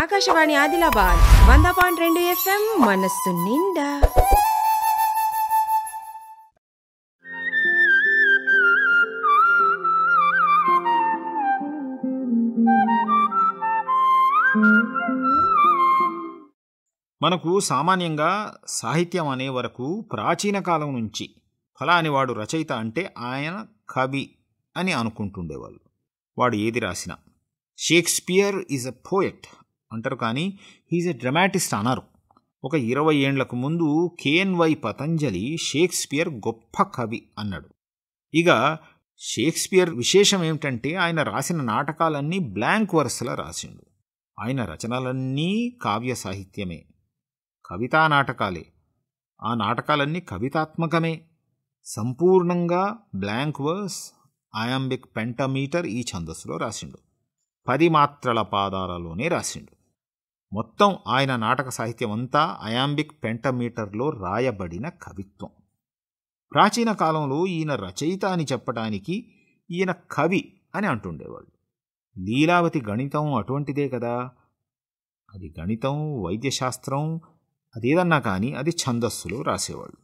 ఆకాశవాణి ఆదిలాబాద్ వంద పాయింట్ రెండు ఎఫ్ఎం మనస్సు నిండా మనకు సామాన్యంగా సాహిత్యం అనే వరకు ప్రాచీన కాలం నుంచి ఫలాని వాడు రచయిత అంటే ఆయన కవి అని అనుకుంటుండేవాళ్ళు వాడు ఏది రాసినా షేక్స్పియర్ ఈజ్ అ పోయట్ అంటారు కానీ హీజ్ ఎ డ్రమాటిస్ట్ అన్నారు ఒక ఇరవై ఏండ్లకు ముందు కేఎన్వై పతంజలి షేక్స్పియర్ గొప్ప కవి అన్నాడు ఇక షేక్స్పియర్ విశేషం ఏమిటంటే ఆయన రాసిన నాటకాలన్నీ బ్లాంక్ వరుసలా రాసిండు ఆయన రచనలన్నీ కావ్య సాహిత్యమే కవితా నాటకాలే ఆ నాటకాలన్నీ కవితాత్మకమే సంపూర్ణంగా బ్లాంక్ వర్స్ ఆయాంబిక్ పెంటమీటర్ ఈ ఛందస్సులో రాసిండు పది మాత్రల పాదాలలోనే రాసిండు మొత్తం ఆయన నాటక సాహిత్యం అంతా అయాంబిక్ పెంటమీటర్లో రాయబడిన కవిత్వం ప్రాచీన కాలంలో ఈయన రచయిత అని చెప్పటానికి ఈయన కవి అని అంటుండేవాళ్ళు లీలావతి గణితం అటువంటిదే కదా అది గణితం వైద్యశాస్త్రం అదేదన్నా కానీ అది ఛందస్సులో రాసేవాళ్ళు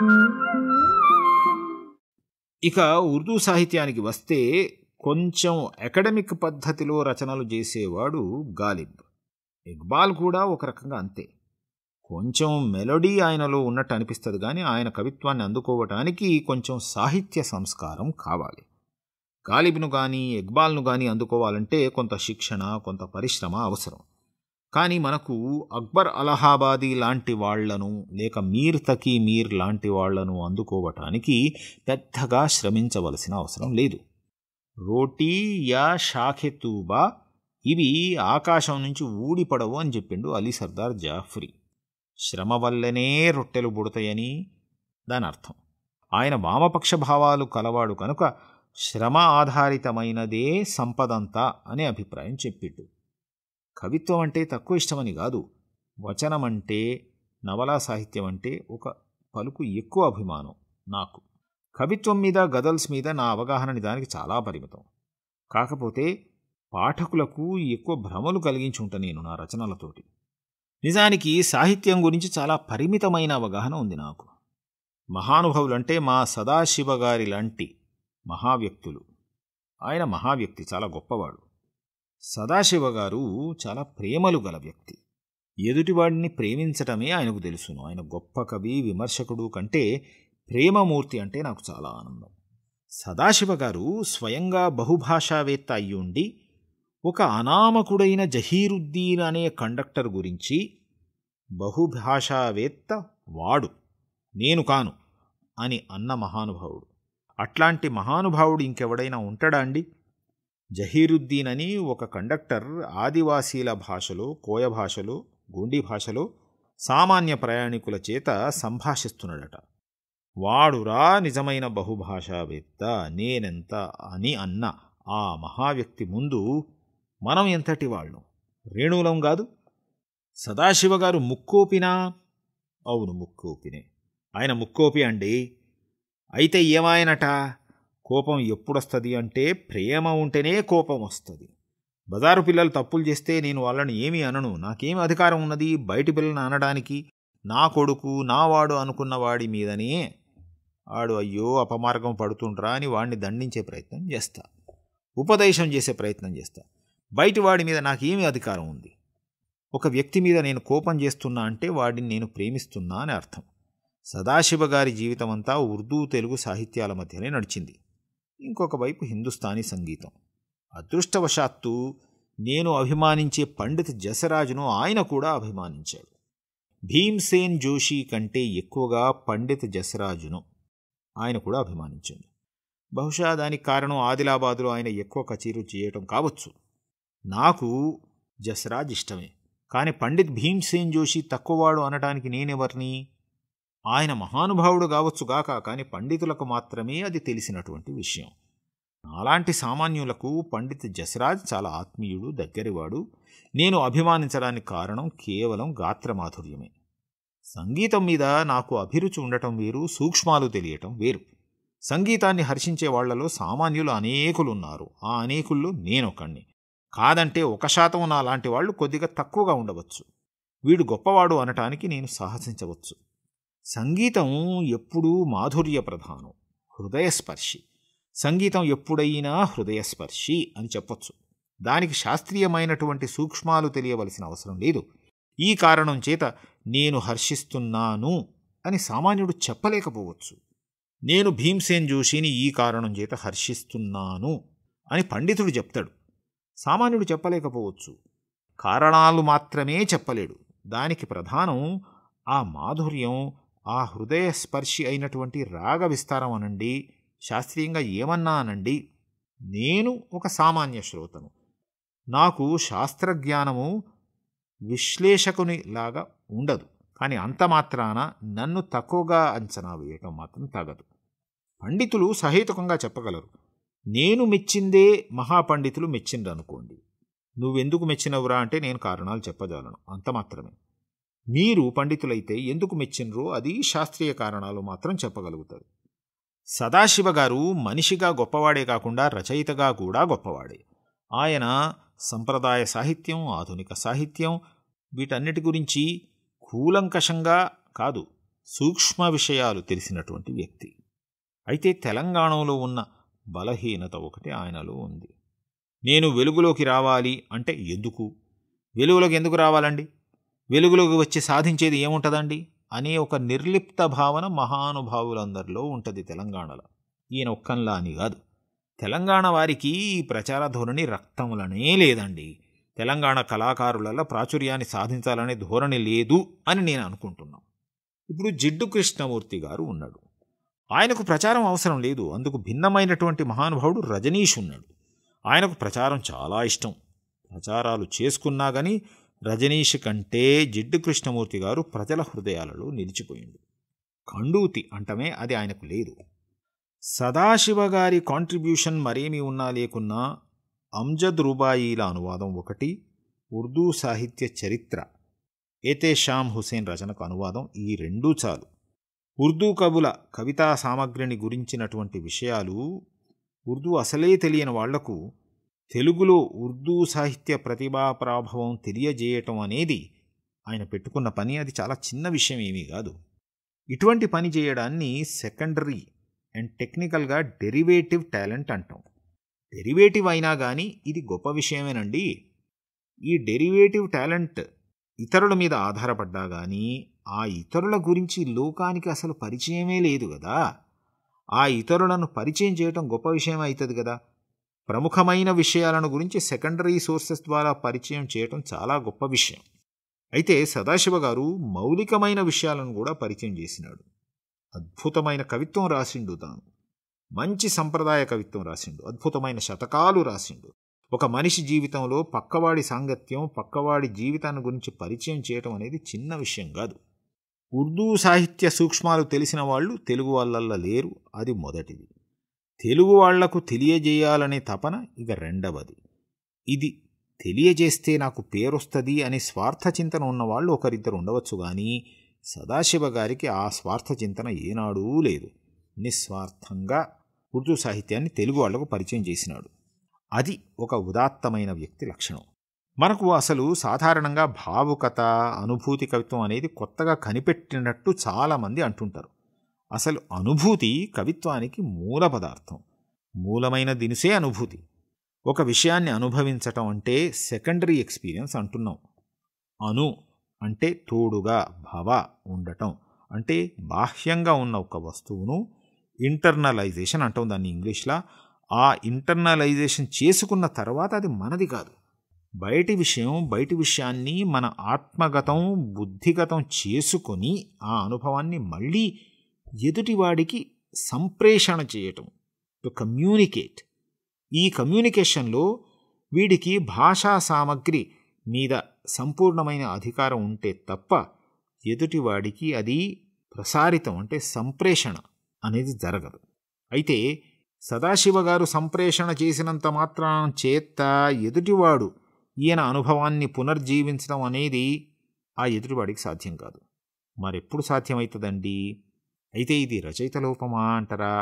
thank you ఇక ఉర్దూ సాహిత్యానికి వస్తే కొంచెం అకాడమిక్ పద్ధతిలో రచనలు చేసేవాడు గాలిబ్ ఇక్బాల్ కూడా ఒక రకంగా అంతే కొంచెం మెలోడీ ఆయనలో ఉన్నట్టు అనిపిస్తుంది కానీ ఆయన కవిత్వాన్ని అందుకోవటానికి కొంచెం సాహిత్య సంస్కారం కావాలి గాలిబ్ను కానీ ఇక్బాల్ను కానీ అందుకోవాలంటే కొంత శిక్షణ కొంత పరిశ్రమ అవసరం కానీ మనకు అక్బర్ అలహాబాదీ లాంటి వాళ్లను లేక మీర్ తకీ మీర్ లాంటి వాళ్లను అందుకోవటానికి పెద్దగా శ్రమించవలసిన అవసరం లేదు రోటీ యా షాఖెతూబా ఇవి ఆకాశం నుంచి ఊడిపడవు అని చెప్పిండు అలీ సర్దార్ జాఫ్రీ శ్రమ వల్లనే రొట్టెలు బుడతాయని దాని అర్థం ఆయన వామపక్ష భావాలు కలవాడు కనుక శ్రమ ఆధారితమైనదే సంపదంతా అనే అభిప్రాయం చెప్పిండు కవిత్వం అంటే తక్కువ ఇష్టమని కాదు వచనమంటే నవలా సాహిత్యం అంటే ఒక పలుకు ఎక్కువ అభిమానం నాకు కవిత్వం మీద గదల్స్ మీద నా అవగాహన నిదానికి చాలా పరిమితం కాకపోతే పాఠకులకు ఎక్కువ భ్రమలు ఉంట నేను నా రచనలతోటి నిజానికి సాహిత్యం గురించి చాలా పరిమితమైన అవగాహన ఉంది నాకు మహానుభావులంటే మా సదాశివగారి లాంటి మహావ్యక్తులు ఆయన మహావ్యక్తి చాలా గొప్పవాడు సదాశివ గారు చాలా ప్రేమలు గల వ్యక్తి ఎదుటివాడిని ప్రేమించటమే ఆయనకు తెలుసును ఆయన గొప్ప కవి విమర్శకుడు కంటే ప్రేమమూర్తి అంటే నాకు చాలా ఆనందం సదాశివ గారు స్వయంగా బహుభాషావేత్త అయి ఉండి ఒక అనామకుడైన జహీరుద్దీన్ అనే కండక్టర్ గురించి బహుభాషావేత్త వాడు నేను కాను అని అన్న మహానుభావుడు అట్లాంటి మహానుభావుడు ఇంకెవడైనా ఉంటాడా అండి జహీరుద్దీన్ అని ఒక కండక్టర్ ఆదివాసీల భాషలో కోయ భాషలో గోండీ భాషలో సామాన్య ప్రయాణికుల చేత సంభాషిస్తున్నాడట వాడురా నిజమైన బహుభాషావేత్త నేనెంత అని అన్న ఆ మహావ్యక్తి ముందు మనం ఎంతటి వాళ్ళం రేణువులం కాదు సదాశివగారు ముక్కోపినా అవును ముక్కోపినే ఆయన ముక్కోపి అండి అయితే ఏమాయనట కోపం ఎప్పుడొస్తుంది అంటే ప్రేమ ఉంటేనే కోపం వస్తుంది బజారు పిల్లలు తప్పులు చేస్తే నేను వాళ్ళని ఏమి అనను నాకేమి అధికారం ఉన్నది బయటి పిల్లల్ని అనడానికి నా కొడుకు నా వాడు అనుకున్న వాడి మీదనే ఆడు అయ్యో అపమార్గం పడుతుండ్రా అని వాడిని దండించే ప్రయత్నం చేస్తా ఉపదేశం చేసే ప్రయత్నం చేస్తా బయటి వాడి మీద నాకేమి అధికారం ఉంది ఒక వ్యక్తి మీద నేను కోపం చేస్తున్నా అంటే వాడిని నేను ప్రేమిస్తున్నా అని అర్థం సదాశివ గారి జీవితం అంతా ఉర్దూ తెలుగు సాహిత్యాల మధ్యనే నడిచింది ఇంకొక వైపు హిందుస్థానీ సంగీతం అదృష్టవశాత్తు నేను అభిమానించే పండిత్ జసరాజును ఆయన కూడా అభిమానించాడు భీమ్సేన్ జోషి కంటే ఎక్కువగా పండిత్ జసరాజును ఆయన కూడా అభిమానించాడు బహుశా దానికి కారణం ఆదిలాబాదులో ఆయన ఎక్కువ కచేరీలు చేయటం కావచ్చు నాకు జసరాజ్ ఇష్టమే కానీ పండిత్ భీమ్సేన్ జోషి తక్కువవాడు అనటానికి నేనెవరిని ఆయన మహానుభావుడు కావచ్చుగాక కానీ పండితులకు మాత్రమే అది తెలిసినటువంటి విషయం నాలాంటి సామాన్యులకు పండిత్ జసరాజ్ చాలా ఆత్మీయుడు దగ్గరివాడు నేను అభిమానించడానికి కారణం కేవలం గాత్రమాధుర్యమే సంగీతం మీద నాకు అభిరుచి ఉండటం వేరు సూక్ష్మాలు తెలియటం వేరు సంగీతాన్ని హర్షించే వాళ్లలో సామాన్యులు అనేకులు ఉన్నారు ఆ అనేకుల్లో నేనొకణ్ణి కాదంటే ఒక శాతం నా లాంటి వాళ్ళు కొద్దిగా తక్కువగా ఉండవచ్చు వీడు గొప్పవాడు అనటానికి నేను సాహసించవచ్చు సంగీతం ఎప్పుడూ మాధుర్య ప్రధానం హృదయస్పర్శి సంగీతం ఎప్పుడైనా హృదయస్పర్శి అని చెప్పొచ్చు దానికి శాస్త్రీయమైనటువంటి సూక్ష్మాలు తెలియవలసిన అవసరం లేదు ఈ కారణం చేత నేను హర్షిస్తున్నాను అని సామాన్యుడు చెప్పలేకపోవచ్చు నేను భీమ్సేన్ జోషిని ఈ కారణం చేత హర్షిస్తున్నాను అని పండితుడు చెప్తాడు సామాన్యుడు చెప్పలేకపోవచ్చు కారణాలు మాత్రమే చెప్పలేడు దానికి ప్రధానం ఆ మాధుర్యం ఆ హృదయ స్పర్శి అయినటువంటి రాగ విస్తారం అనండి శాస్త్రీయంగా ఏమన్నా అనండి నేను ఒక సామాన్య శ్రోతను నాకు శాస్త్రజ్ఞానము విశ్లేషకుని లాగా ఉండదు కానీ అంత మాత్రాన నన్ను తక్కువగా అంచనా వేయటం మాత్రం తగదు పండితులు సహేతుకంగా చెప్పగలరు నేను మెచ్చిందే మహాపండితులు మెచ్చిండ్రనుకోండి నువ్వెందుకు మెచ్చినవురా అంటే నేను కారణాలు చెప్పజాలను అంత మాత్రమే మీరు పండితులైతే ఎందుకు మెచ్చినరో అది శాస్త్రీయ కారణాలు మాత్రం చెప్పగలుగుతారు సదాశివ గారు మనిషిగా గొప్పవాడే కాకుండా రచయితగా కూడా గొప్పవాడే ఆయన సంప్రదాయ సాహిత్యం ఆధునిక సాహిత్యం వీటన్నిటి గురించి కూలంకషంగా కాదు సూక్ష్మ విషయాలు తెలిసినటువంటి వ్యక్తి అయితే తెలంగాణలో ఉన్న బలహీనత ఒకటి ఆయనలో ఉంది నేను వెలుగులోకి రావాలి అంటే ఎందుకు వెలుగులోకి ఎందుకు రావాలండి వెలుగులోకి వచ్చి సాధించేది ఏముంటుందండి అనే ఒక నిర్లిప్త భావన మహానుభావులందరిలో ఉంటుంది తెలంగాణలో ఈయన ఒక్కంలా అని కాదు తెలంగాణ వారికి ఈ ప్రచార ధోరణి రక్తములనే లేదండి తెలంగాణ కళాకారులలో ప్రాచుర్యాన్ని సాధించాలనే ధోరణి లేదు అని నేను అనుకుంటున్నాను ఇప్పుడు జిడ్డు కృష్ణమూర్తి గారు ఉన్నాడు ఆయనకు ప్రచారం అవసరం లేదు అందుకు భిన్నమైనటువంటి మహానుభావుడు రజనీష్ ఉన్నాడు ఆయనకు ప్రచారం చాలా ఇష్టం ప్రచారాలు చేసుకున్నా కానీ రజనీష్ కంటే జిడ్డు కృష్ణమూర్తి గారు ప్రజల హృదయాలలో నిలిచిపోయింది కండూతి అంటమే అది ఆయనకు లేదు సదాశివ గారి కాంట్రిబ్యూషన్ మరేమి ఉన్నా లేకున్నా అంజద్ రూబాయిల అనువాదం ఒకటి ఉర్దూ సాహిత్య చరిత్ర ఏతేషాం హుసేన్ రచనకు అనువాదం ఈ రెండూ చాలు ఉర్దూ కవుల కవితా సామగ్రిని గురించినటువంటి విషయాలు ఉర్దూ అసలే తెలియని వాళ్లకు తెలుగులో ఉర్దూ సాహిత్య ప్రతిభా ప్రాభవం తెలియజేయటం అనేది ఆయన పెట్టుకున్న పని అది చాలా చిన్న విషయం ఏమీ కాదు ఇటువంటి పని చేయడాన్ని సెకండరీ అండ్ టెక్నికల్గా డెరివేటివ్ టాలెంట్ అంటాం డెరివేటివ్ అయినా కానీ ఇది గొప్ప విషయమేనండి ఈ డెరివేటివ్ టాలెంట్ ఇతరుల మీద ఆధారపడ్డా కానీ ఆ ఇతరుల గురించి లోకానికి అసలు పరిచయమే లేదు కదా ఆ ఇతరులను పరిచయం చేయటం గొప్ప విషయం అవుతుంది కదా ప్రముఖమైన విషయాలను గురించి సెకండరీ సోర్సెస్ ద్వారా పరిచయం చేయటం చాలా గొప్ప విషయం అయితే సదాశివ గారు మౌలికమైన విషయాలను కూడా పరిచయం చేసినాడు అద్భుతమైన కవిత్వం రాసిండు తాను మంచి సంప్రదాయ కవిత్వం రాసిండు అద్భుతమైన శతకాలు రాసిండు ఒక మనిషి జీవితంలో పక్కవాడి సాంగత్యం పక్కవాడి జీవితాన్ని గురించి పరిచయం చేయటం అనేది చిన్న విషయం కాదు ఉర్దూ సాహిత్య సూక్ష్మాలు తెలిసిన వాళ్ళు తెలుగు వాళ్ళల్లా లేరు అది మొదటిది తెలుగు వాళ్లకు తెలియజేయాలనే తపన ఇక రెండవది ఇది తెలియజేస్తే నాకు పేరొస్తుంది అనే స్వార్థ చింతన ఉన్నవాళ్ళు ఒకరిద్దరు ఉండవచ్చు కానీ సదాశివ గారికి ఆ స్వార్థ చింతన ఏనాడూ లేదు నిస్వార్థంగా ఉర్దూ సాహిత్యాన్ని తెలుగు వాళ్లకు పరిచయం చేసినాడు అది ఒక ఉదాత్తమైన వ్యక్తి లక్షణం మనకు అసలు సాధారణంగా భావుకత అనుభూతి కవిత్వం అనేది కొత్తగా కనిపెట్టినట్టు చాలామంది అంటుంటారు అసలు అనుభూతి కవిత్వానికి మూల పదార్థం మూలమైన దినిసే అనుభూతి ఒక విషయాన్ని అనుభవించటం అంటే సెకండరీ ఎక్స్పీరియన్స్ అంటున్నాం అను అంటే తోడుగా భవ ఉండటం అంటే బాహ్యంగా ఉన్న ఒక వస్తువును ఇంటర్నలైజేషన్ అంటాం దాన్ని ఇంగ్లీష్లో ఆ ఇంటర్నలైజేషన్ చేసుకున్న తర్వాత అది మనది కాదు బయటి విషయం బయటి విషయాన్ని మన ఆత్మగతం బుద్ధిగతం చేసుకొని ఆ అనుభవాన్ని మళ్ళీ ఎదుటివాడికి సంప్రేషణ చేయటం టు కమ్యూనికేట్ ఈ కమ్యూనికేషన్లో వీడికి భాషా సామగ్రి మీద సంపూర్ణమైన అధికారం ఉంటే తప్ప ఎదుటివాడికి అది ప్రసారితం అంటే సంప్రేషణ అనేది జరగదు అయితే సదాశివ గారు సంప్రేషణ చేసినంత మాత్రం చేత్త ఎదుటివాడు ఈయన అనుభవాన్ని పునర్జీవించడం అనేది ఆ ఎదుటివాడికి సాధ్యం కాదు మరెప్పుడు సాధ్యమవుతుందండి అయితే ఇది రచయిత లోపమా అంటారా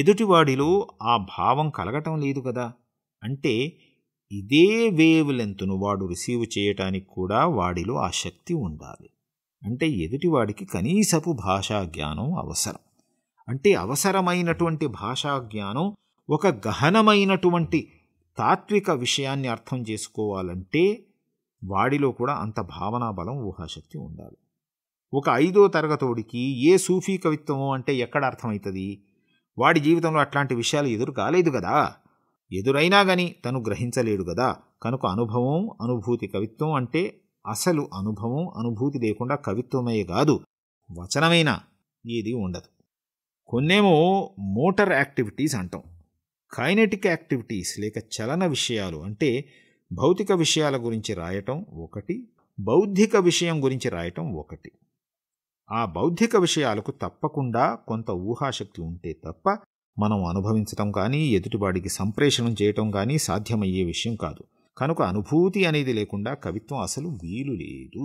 ఎదుటివాడిలో ఆ భావం కలగటం లేదు కదా అంటే ఇదే వేవ్ లెంత్ను వాడు రిసీవ్ చేయటానికి కూడా వాడిలో ఆ శక్తి ఉండాలి అంటే ఎదుటివాడికి కనీసపు భాషా జ్ఞానం అవసరం అంటే అవసరమైనటువంటి భాషా జ్ఞానం ఒక గహనమైనటువంటి తాత్విక విషయాన్ని అర్థం చేసుకోవాలంటే వాడిలో కూడా అంత భావనా బలం ఊహాశక్తి ఉండాలి ఒక ఐదో తరగతోడికి ఏ సూఫీ కవిత్వమో అంటే ఎక్కడ అర్థమవుతుంది వాడి జీవితంలో అట్లాంటి విషయాలు ఎదురు కాలేదు కదా ఎదురైనా గాని తను గ్రహించలేడు కదా కనుక అనుభవం అనుభూతి కవిత్వం అంటే అసలు అనుభవం అనుభూతి లేకుండా కవిత్వమే కాదు వచనమైన ఏది ఉండదు కొన్నేమో మోటార్ యాక్టివిటీస్ అంటాం కైనెటిక్ యాక్టివిటీస్ లేక చలన విషయాలు అంటే భౌతిక విషయాల గురించి రాయటం ఒకటి బౌద్ధిక విషయం గురించి రాయటం ఒకటి ఆ బౌద్ధిక విషయాలకు తప్పకుండా కొంత ఊహాశక్తి ఉంటే తప్ప మనం అనుభవించటం కానీ ఎదుటివాడికి సంప్రేషణం చేయటం కానీ సాధ్యమయ్యే విషయం కాదు కనుక అనుభూతి అనేది లేకుండా కవిత్వం అసలు వీలు లేదు